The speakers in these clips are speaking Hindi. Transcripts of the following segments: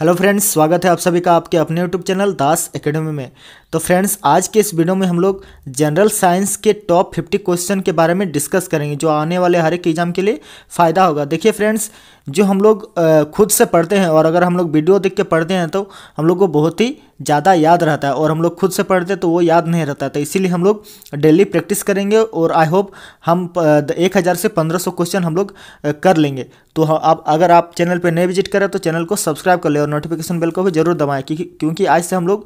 हेलो फ्रेंड्स स्वागत है आप सभी का आपके अपने यूट्यूब चैनल दास एकेडमी में तो फ्रेंड्स आज के इस वीडियो में हम लोग जनरल साइंस के टॉप फिफ्टी क्वेश्चन के बारे में डिस्कस करेंगे जो आने वाले हर एक एग्जाम के लिए फ़ायदा होगा देखिए फ्रेंड्स जो हम लोग खुद से पढ़ते हैं और अगर हम लोग वीडियो देख के पढ़ते हैं तो हम लोग को बहुत ही ज़्यादा याद रहता है और हम लोग खुद से पढ़ते तो वो याद नहीं रहता तो इसीलिए हम लोग डेली प्रैक्टिस करेंगे और आई होप हम एक हज़ार से पंद्रह सौ क्वेश्चन हम लोग कर लेंगे तो आप अगर आप चैनल पर नए विजिट करें तो चैनल को सब्सक्राइब कर लें और नोटिफिकेशन बेल को भी जरूर दबाएँ क्योंकि आज से हम लोग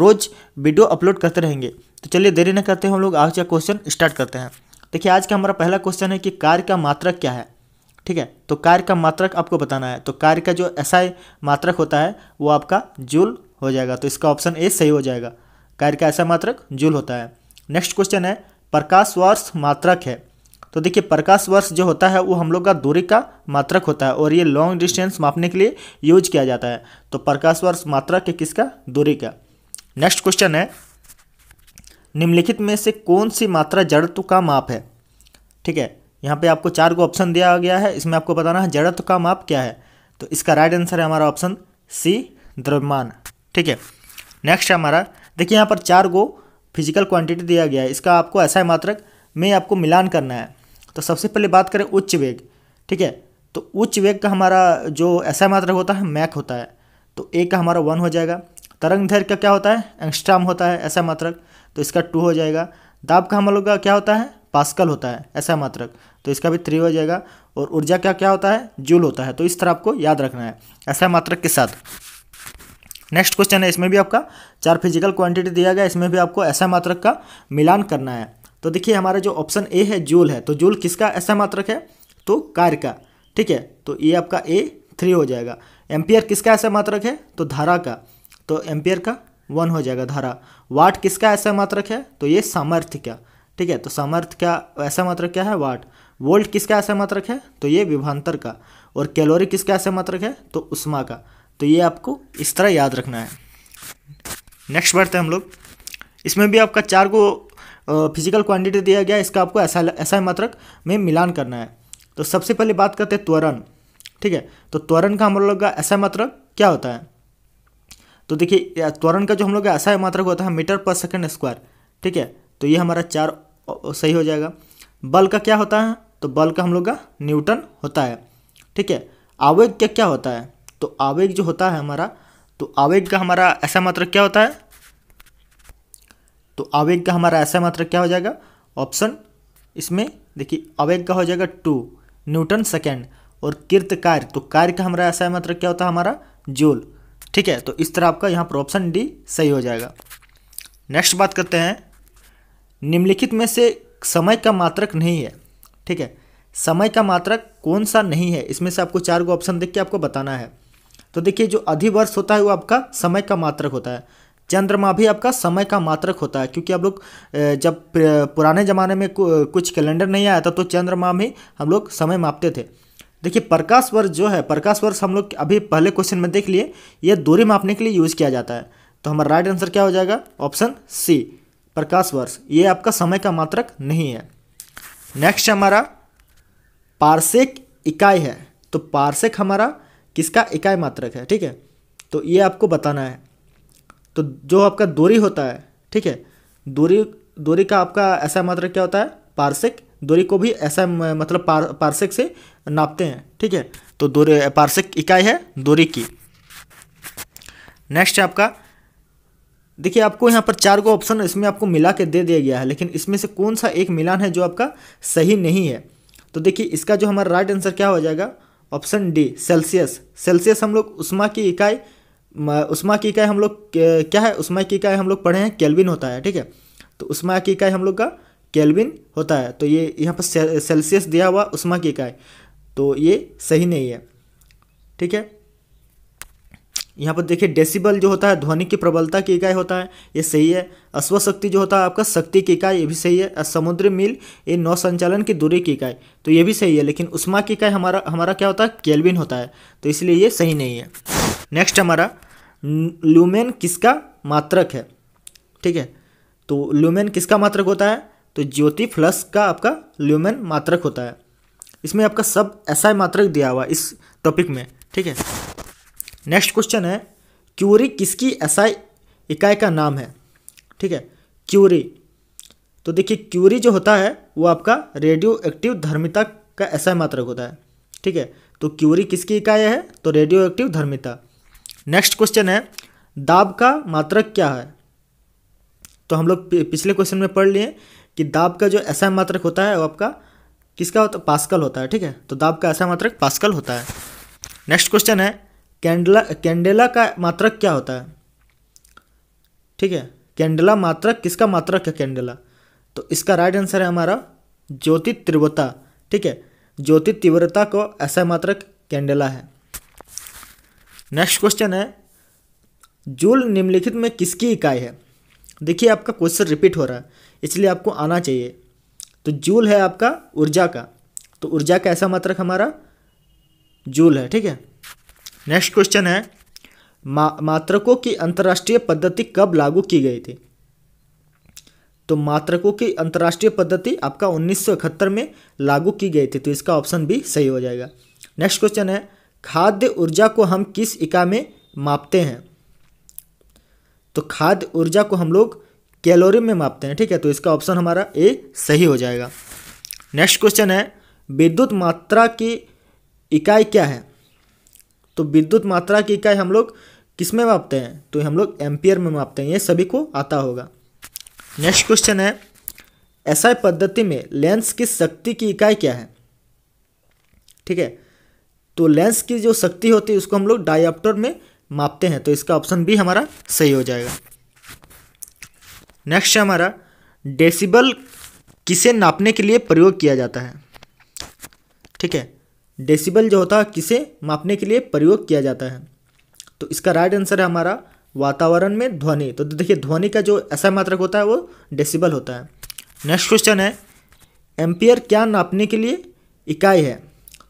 रोज़ वीडियो अपलोड करते रहेंगे तो चलिए देरी न करते हम लोग आज का क्वेश्चन स्टार्ट करते हैं देखिए आज का हमारा पहला क्वेश्चन है कि कार्य का मात्रक क्या है ठीक है तो कार्य का मात्रक आपको बताना है तो कार्य का जो एसआई मात्रक होता है वो आपका जूल हो जाएगा तो इसका ऑप्शन ए सही हो जाएगा कार्य का ऐसा मात्रक जूल होता है नेक्स्ट क्वेश्चन है प्रकाश वर्ष मात्रक है तो देखिए प्रकाश वर्ष जो होता है वो हम लोग का दूरी का मात्रक होता है और ये लॉन्ग डिस्टेंस मापने के लिए यूज किया जाता है तो प्रकाश वर्ष मात्रक है किसका दूरी का नेक्स्ट क्वेश्चन है निम्नलिखित में से कौन सी मात्रा जड़त्व का माप है ठीक है यहाँ पे आपको चार को ऑप्शन दिया गया है इसमें आपको बताना है जड़त्व का माप क्या है तो इसका राइट आंसर है हमारा ऑप्शन सी द्रव्यमान ठीक है नेक्स्ट हमारा देखिए यहाँ पर चार गो फिजिकल क्वांटिटी दिया गया है इसका आपको ऐसा मात्रक में आपको मिलान करना है तो सबसे पहले बात करें उच्च वेग ठीक है तो उच्च वेग का हमारा जो ऐसा मात्रक होता है मैक होता है तो एक का हमारा वन हो जाएगा तरंग धैर्य का क्या होता है एंगस्ट्राम होता है ऐसा मात्रक तो इसका टू हो जाएगा दाब का हम लोग का क्या होता है पास्कल होता है ऐसा मात्रक तो इसका भी थ्री हो जाएगा और ऊर्जा का क्या होता है जूल होता है तो इस तरह आपको याद रखना है ऐसा मात्रक के साथ नेक्स्ट क्वेश्चन है इसमें भी आपका चार फिजिकल क्वांटिटी दिया गया इसमें भी आपको ऐसा मात्रक का मिलान करना है तो देखिए हमारा जो ऑप्शन ए है जूल है तो जूल किसका ऐसा मात्रक है तो कार्य का ठीक है तो ये आपका ए थ्री हो जाएगा एम्पियर किसका ऐसा मात्रक है तो धारा का तो एम्पियर का वन हो जाएगा धारा वाट किसका ऐसा मात्रक है तो ये सामर्थ्य का ठीक है तो सामर्थ्य का ऐसा मात्रक क्या है वाट वोल्ट किसका ऐसा मात्रक है तो ये विभांतर का और कैलोरी किसका ऐसा मात्रक है तो उष्मा का तो ये आपको इस तरह याद रखना है नेक्स्ट बढ़ते हैं हम लोग इसमें भी आपका चार को फिजिकल क्वांटिटी दिया गया इसका आपको ऐसा ऐसा मात्रक में मिलान करना है तो सबसे पहले बात करते हैं त्वरण ठीक है तो त्वरण का हम लोग का ऐसा मात्रक क्या होता है तो देखिए त्वरण का जो हम लोग का ऐसा मात्रक होता है मीटर पर सेकेंड स्क्वायर ठीक है तो ये हमारा चार सही हो जाएगा बल का क्या होता है तो बल का हम लोग का न्यूटन होता है ठीक है आवेग का क्या होता है तो आवेग जो होता है हमारा तो आवेग का हमारा ऐसा मात्र क्या होता है तो आवेग का हमारा ऐसा मात्र क्या हो जाएगा ऑप्शन इसमें देखिए आवेग का हो जाएगा टू न्यूटन सेकेंड और किर्त कार्य तो कार्य का हमारा ऐसा मात्र क्या होता है हमारा जोल ठीक है तो इस तरह आपका यहाँ पर ऑप्शन डी सही हो जाएगा नेक्स्ट बात करते हैं निम्नलिखित में से समय का मात्रक नहीं है ठीक है समय का मात्रक कौन सा नहीं है इसमें से आपको चार गो ऑप्शन देख के आपको बताना है तो देखिए जो अधिवर्ष होता है वो आपका समय का मात्रक होता है चंद्रमा भी आपका समय का मात्रक होता है क्योंकि आप लोग जब पुराने ज़माने में कुछ कैलेंडर नहीं आया था तो चंद्रमा में हम लोग समय मापते थे देखिए प्रकाश वर्ष जो है प्रकाश वर्ष हम लोग अभी पहले क्वेश्चन में देख लिए यह दूरी मापने के लिए यूज़ किया जाता है तो हमारा राइट आंसर क्या हो जाएगा ऑप्शन सी प्रकाश वर्ष ये आपका समय का मात्रक नहीं है नेक्स्ट हमारा पार्सेक इकाई है तो पार्सेक हमारा किसका इकाई मात्रक है ठीक है तो ये आपको बताना है तो जो आपका दूरी होता है ठीक है दूरी दूरी का आपका ऐसा मात्रक क्या होता है पार्सिक दूरी को भी ऐसा मतलब पार, पार्सिक से नापते हैं ठीक है तो दूरी पार्सिक इकाई है दूरी की नेक्स्ट है आपका देखिए आपको यहाँ पर चार गो ऑप्शन इसमें आपको मिला के दे दिया गया है लेकिन इसमें से कौन सा एक मिलान है जो आपका सही नहीं है तो देखिए इसका जो हमारा राइट आंसर क्या हो जाएगा ऑप्शन डी सेल्सियस सेल्सियस हम लोग उष्मा की इकाई उष्मा की इकाई हम लोग क्या है उष्मा की इकाई हम लोग पढ़े हैं केल्विन होता है ठीक है तो उष्मा की इकाई हम लोग का केल्विन होता है तो ये यहाँ पर सेल्सियस दिया हुआ उष्मा की इकाई तो ये सही नहीं है ठीक है यहाँ पर देखिए डेसिबल जो होता है ध्वनि की प्रबलता की इकाई होता है ये सही है अश्वशक्ति जो होता है आपका शक्ति की इकाई ये भी सही है समुद्र मील ये नौ संचालन की दूरी की इकाई तो ये भी सही है लेकिन उष्मा की इकाई हमारा हमारा क्या होता है केल्विन होता है तो इसलिए ये सही नहीं है नेक्स्ट हमारा लुमेन किसका मात्रक है ठीक है तो लुमेन किसका मात्रक होता है तो ज्योति फ्लस का आपका ल्यूमेन मात्रक होता है इसमें आपका सब ऐसा मात्रक दिया हुआ इस टॉपिक में ठीक है नेक्स्ट क्वेश्चन है क्यूरी किसकी एसआई इकाई का नाम है ठीक है क्यूरी तो देखिए क्यूरी जो होता है वो आपका रेडियो एक्टिव धर्मिता का एसआई मात्रक होता है ठीक है तो क्यूरी किसकी इकाई है तो रेडियो एक्टिव धर्मिता नेक्स्ट क्वेश्चन है दाब का मात्रक क्या है तो हम लोग पिछले क्वेश्चन में पढ़ लिए कि दाब का जो ऐसा मात्रक होता है वो आपका किसका होता पास्कल होता है ठीक है तो दाब का ऐसा मात्रक पास्कल होता है नेक्स्ट क्वेश्चन है कैंडला कैंडेला का मात्रक क्या होता है ठीक है कैंडेला मात्रक किसका मात्रक है कैंडेला तो इसका राइट आंसर है हमारा ज्योति तीव्रता ठीक है ज्योति तीव्रता को ऐसा मात्रक कैंडेला है नेक्स्ट क्वेश्चन है जूल निम्नलिखित में किसकी इकाई है देखिए आपका क्वेश्चन रिपीट हो रहा है इसलिए आपको आना चाहिए तो जूल है आपका ऊर्जा का तो ऊर्जा का ऐसा मात्रक हमारा जूल है ठीक है नेक्स्ट क्वेश्चन है मा, मात्रकों की अंतर्राष्ट्रीय पद्धति कब लागू की गई थी तो मात्रकों की अंतर्राष्ट्रीय पद्धति आपका उन्नीस में लागू की गई थी तो इसका ऑप्शन भी सही हो जाएगा नेक्स्ट क्वेश्चन है खाद्य ऊर्जा को हम किस इका में मापते हैं तो खाद्य ऊर्जा को हम लोग कैलोरी में मापते हैं ठीक है तो इसका ऑप्शन हमारा ए सही हो जाएगा नेक्स्ट क्वेश्चन है विद्युत मात्रा की इकाई क्या है तो विद्युत मात्रा की इकाई हम लोग किस में मापते हैं तो हम लोग एम्पियर में मापते हैं ये सभी को आता होगा नेक्स्ट क्वेश्चन है ऐसा पद्धति में लेंस की शक्ति की इकाई क्या है ठीक है तो लेंस की जो शक्ति होती है उसको हम लोग डायऑप्टर में मापते हैं तो इसका ऑप्शन भी हमारा सही हो जाएगा नेक्स्ट है हमारा डेसिबल किसे नापने के लिए प्रयोग किया जाता है ठीक है डेसिबल जो होता है किसे मापने के लिए प्रयोग किया जाता है तो इसका राइट आंसर है हमारा वातावरण में ध्वनि तो देखिए ध्वनि का जो ऐसा मात्रक होता है वो डेसिबल होता है नेक्स्ट क्वेश्चन है एम्पियर क्या नापने के लिए इकाई है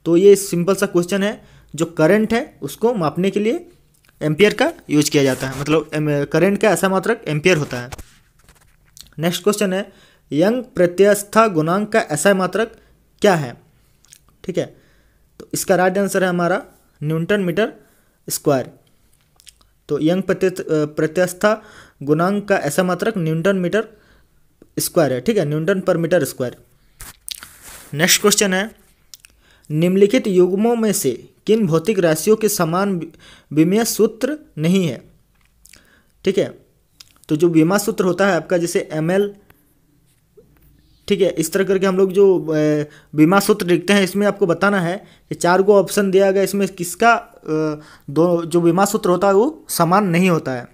तो ये सिंपल सा क्वेश्चन है जो करंट है उसको मापने के लिए एम्पियर का यूज किया जाता है मतलब करंट का ऐसा मात्रक एम्पियर होता है नेक्स्ट क्वेश्चन है यंग प्रत्यस्था गुणांक का ऐसा मात्रक क्या है ठीक है तो इसका राइट आंसर है हमारा न्यूटन मीटर स्क्वायर तो यंग प्रत्यस्था गुणांक का ऐसा मात्रक न्यूटन मीटर स्क्वायर है ठीक है न्यूटन पर मीटर स्क्वायर नेक्स्ट क्वेश्चन है निम्नलिखित युग्मों में से किन भौतिक राशियों के समान विमय सूत्र नहीं है ठीक है तो जो बीमा सूत्र होता है आपका जैसे एम एल ठीक है इस तरह करके हम लोग जो बीमा सूत्र लिखते हैं इसमें आपको बताना है कि चार को ऑप्शन दिया गया इसमें किसका दो जो बीमा सूत्र होता है वो समान नहीं होता है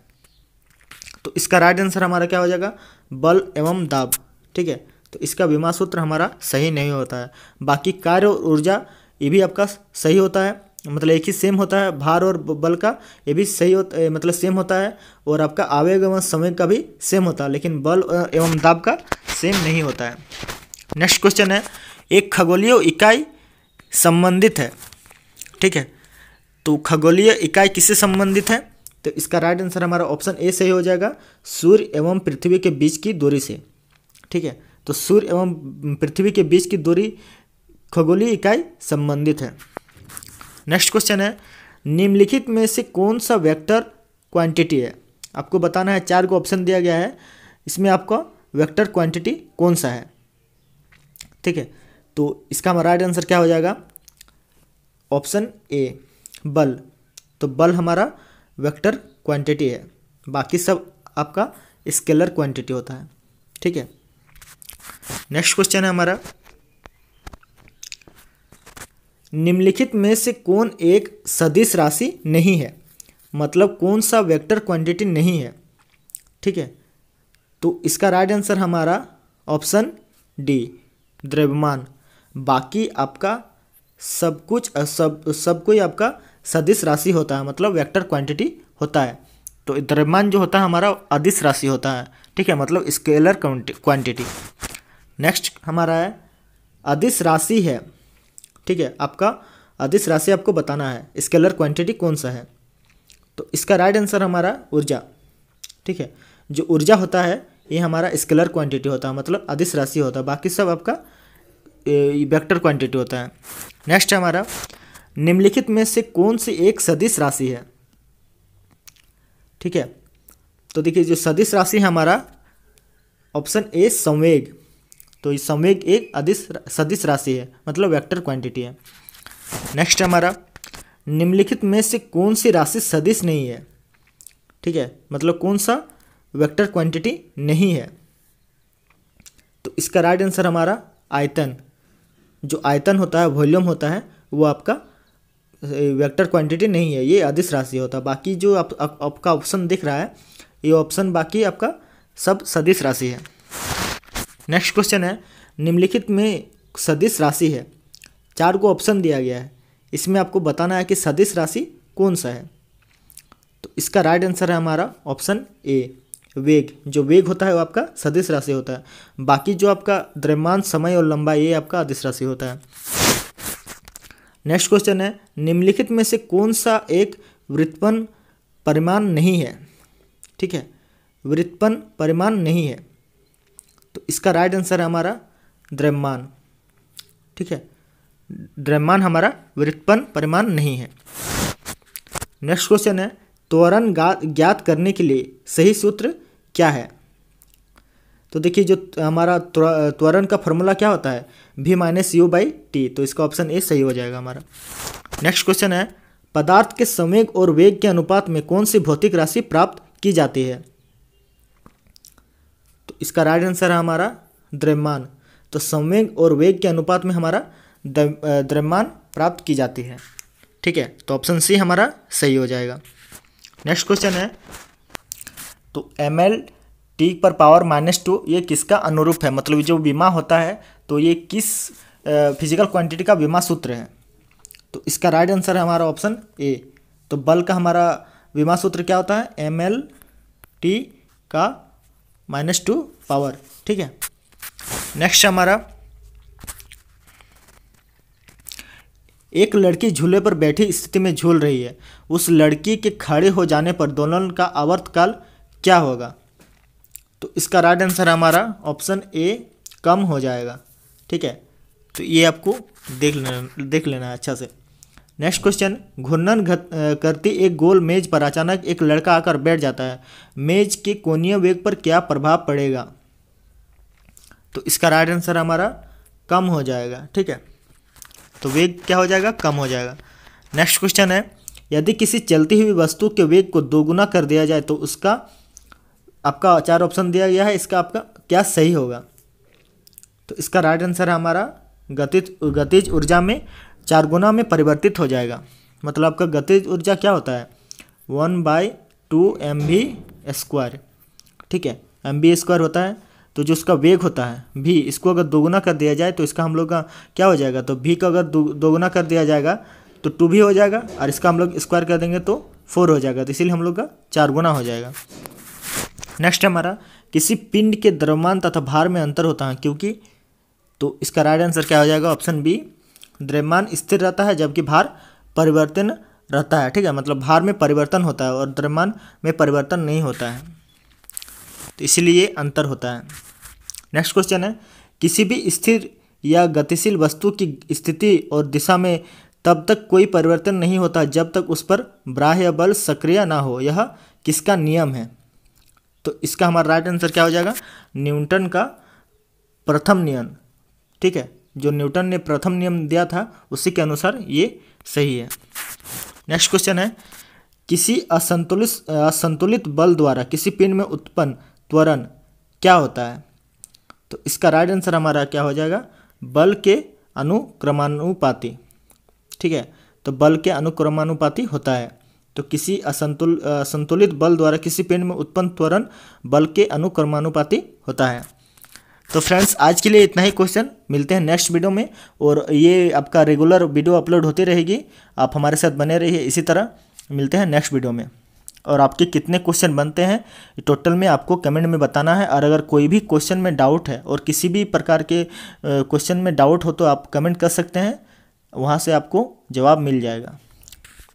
तो इसका राइट आंसर हमारा क्या हो जाएगा बल एवं दाब ठीक है तो इसका बीमा सूत्र हमारा सही नहीं होता है बाकी कार्य और ऊर्जा ये भी आपका सही होता है मतलब एक ही सेम होता है भार और बल का ये भी सही होता मतलब सेम होता है और आपका आवेग एवं समय का भी सेम होता है लेकिन बल एवं दाब का सेम नहीं होता है नेक्स्ट क्वेश्चन है एक खगोलीय इकाई संबंधित है ठीक है तो खगोलीय इकाई किससे संबंधित है तो इसका राइट आंसर हमारा ऑप्शन ए सही हो जाएगा सूर्य एवं पृथ्वी के बीच की दूरी से ठीक है तो सूर्य एवं पृथ्वी के बीच की दूरी खगोलीय इकाई संबंधित है नेक्स्ट क्वेश्चन है निम्नलिखित में से कौन सा वेक्टर क्वांटिटी है आपको बताना है चार को ऑप्शन दिया गया है इसमें आपको वेक्टर क्वांटिटी कौन सा है ठीक है तो इसका हमारा राइट आंसर क्या हो जाएगा ऑप्शन ए बल तो बल हमारा वेक्टर क्वांटिटी है बाकी सब आपका स्केलर क्वांटिटी होता है ठीक है नेक्स्ट क्वेश्चन है हमारा निम्नलिखित में से कौन एक सदिश राशि नहीं है मतलब कौन सा वेक्टर क्वांटिटी नहीं है ठीक है तो इसका राइट आंसर हमारा ऑप्शन डी द्रव्यमान बाकी आपका सब कुछ सब सब कोई आपका सदिश राशि होता है मतलब वेक्टर क्वांटिटी होता है तो द्रव्यमान जो होता है हमारा अदिश राशि होता है ठीक है मतलब स्केलर क्वांटिटी नेक्स्ट हमारा है अदिश राशि है ठीक है आपका अदिश राशि आपको बताना है स्केलर क्वांटिटी कौन सा है तो इसका राइट आंसर हमारा ऊर्जा ठीक है जो ऊर्जा होता है ये हमारा स्केलर क्वांटिटी होता है मतलब अधिस राशि होता है बाकी सब आपका वेक्टर क्वांटिटी होता है नेक्स्ट हमारा निम्नलिखित में से कौन सी एक सदिश राशि है ठीक है तो देखिए जो सदिश राशि है हमारा ऑप्शन ए संवेग तो ये संवेग एक अधिस सदिश राशि है मतलब वेक्टर क्वांटिटी है नेक्स्ट हमारा निम्नलिखित में से कौन सी राशि सदिश नहीं है ठीक है मतलब कौन सा वेक्टर क्वांटिटी नहीं है तो इसका राइट आंसर हमारा आयतन जो आयतन होता है वॉल्यूम होता है वो आपका वेक्टर क्वांटिटी नहीं है ये अदिश राशि होता है बाकी जो आप, आपका ऑप्शन दिख रहा है ये ऑप्शन बाकी आपका सब सदिश राशि है नेक्स्ट क्वेश्चन है निम्नलिखित में सदिश राशि है चार को ऑप्शन दिया गया है इसमें आपको बताना है कि सदिश राशि कौन सा है तो इसका राइट आंसर है हमारा ऑप्शन ए वेग जो वेग होता है वो आपका सदिश राशि होता है बाकी जो आपका द्रव्यमान समय और लंबाई ये आपका अदिश राशि होता है नेक्स्ट क्वेश्चन है निम्नलिखित में से कौन सा एक वृत्तपन परिमाण नहीं है ठीक है वृत्तपन परिमाण नहीं है तो इसका राइट आंसर है हमारा द्रव्यमान ठीक है द्रव्यमान हमारा वृत्तपन परिमाण नहीं है नेक्स्ट क्वेश्चन है त्वरण ज्ञात करने के लिए सही सूत्र क्या है तो देखिए जो हमारा त्वरण का फॉर्मूला क्या होता है भी माइनस यू बाई टी तो इसका ऑप्शन ए सही हो जाएगा हमारा नेक्स्ट क्वेश्चन है पदार्थ के संवेग और वेग के अनुपात में कौन सी भौतिक राशि प्राप्त की जाती है तो इसका राइट आंसर है हमारा द्रव्यमान तो संवेग और वेग के अनुपात में हमारा द्रव्यमान प्राप्त की जाती है ठीक है तो ऑप्शन सी हमारा सही हो जाएगा नेक्स्ट क्वेश्चन है तो एम एल टी पर पावर माइनस टू ये किसका अनुरूप है मतलब जो बीमा होता है तो ये किस फिजिकल क्वांटिटी का बीमा सूत्र है तो इसका राइट आंसर है हमारा ऑप्शन ए तो बल का हमारा बीमा सूत्र क्या होता है एम एल टी का माइनस टू पावर ठीक है नेक्स्ट हमारा एक लड़की झूले पर बैठी स्थिति में झूल रही है उस लड़की के खड़े हो जाने पर दोलन का आवर्तकाल क्या होगा तो इसका राइट आंसर हमारा ऑप्शन ए कम हो जाएगा ठीक है तो ये आपको देख लेना देख लेना है अच्छा से नेक्स्ट क्वेश्चन घूर्णन करती एक गोल मेज पर अचानक एक लड़का आकर बैठ जाता है मेज के कोणीय वेग पर क्या प्रभाव पड़ेगा तो इसका राइट आंसर हमारा कम हो जाएगा ठीक है तो वेग क्या हो जाएगा कम हो जाएगा नेक्स्ट क्वेश्चन है यदि किसी चलती हुई वस्तु के वेग को दोगुना कर दिया जाए तो उसका आपका चार ऑप्शन दिया गया है इसका आपका क्या सही होगा तो इसका राइट आंसर है हमारा गतिज गतिज ऊर्जा में चार गुना में परिवर्तित हो जाएगा मतलब आपका गतिज ऊर्जा क्या होता है one by two M V square ठीक है एम बी स्क्वायर होता है तो जो उसका वेग होता है भी इसको अगर दोगुना कर दिया जाए तो इसका हम लोग का क्या हो जाएगा तो भी का अगर दोगुना कर दिया जाएगा तो टू भी हो जाएगा और इसका हम लोग स्क्वायर कर देंगे तो फोर हो जाएगा तो इसीलिए हम लोग का चार गुना हो जाएगा नेक्स्ट हमारा किसी पिंड के द्रव्यमान तथा भार में अंतर होता है क्योंकि तो इसका राइट आंसर क्या हो जाएगा ऑप्शन बी द्रव्यमान स्थिर रहता है जबकि भार परिवर्तन रहता है ठीक है मतलब भार में परिवर्तन होता है और द्रव्यमान में परिवर्तन नहीं होता है तो इसलिए अंतर होता है नेक्स्ट क्वेश्चन है किसी भी स्थिर या गतिशील वस्तु की स्थिति और दिशा में तब तक कोई परिवर्तन नहीं होता जब तक उस पर बाह्य बल सक्रिय ना हो यह किसका नियम है तो इसका हमारा राइट आंसर क्या हो जाएगा न्यूटन का प्रथम नियम ठीक है जो न्यूटन ने प्रथम नियम दिया था उसी के अनुसार ये सही है नेक्स्ट क्वेश्चन है किसी असंतुलित असंतुलित बल द्वारा किसी पिंड में उत्पन्न त्वरण क्या होता है तो इसका राइट आंसर हमारा क्या हो जाएगा बल के अनुक्रमानुपाती ठीक है तो बल के अनुक्रमानुपाती होता है तो किसी असंतुल संतुलित बल द्वारा किसी पिंड में उत्पन्न त्वरण बल के अनुक्रमानुपाती होता है तो फ्रेंड्स आज के लिए इतना ही क्वेश्चन मिलते हैं नेक्स्ट वीडियो में और ये आपका रेगुलर वीडियो अपलोड होती रहेगी आप हमारे साथ बने रहिए इसी तरह मिलते हैं नेक्स्ट वीडियो में और आपके कितने क्वेश्चन बनते हैं टोटल में आपको कमेंट में बताना है और अगर कोई भी क्वेश्चन में डाउट है और किसी भी प्रकार के क्वेश्चन में डाउट हो तो आप कमेंट कर सकते हैं वहाँ से आपको जवाब मिल जाएगा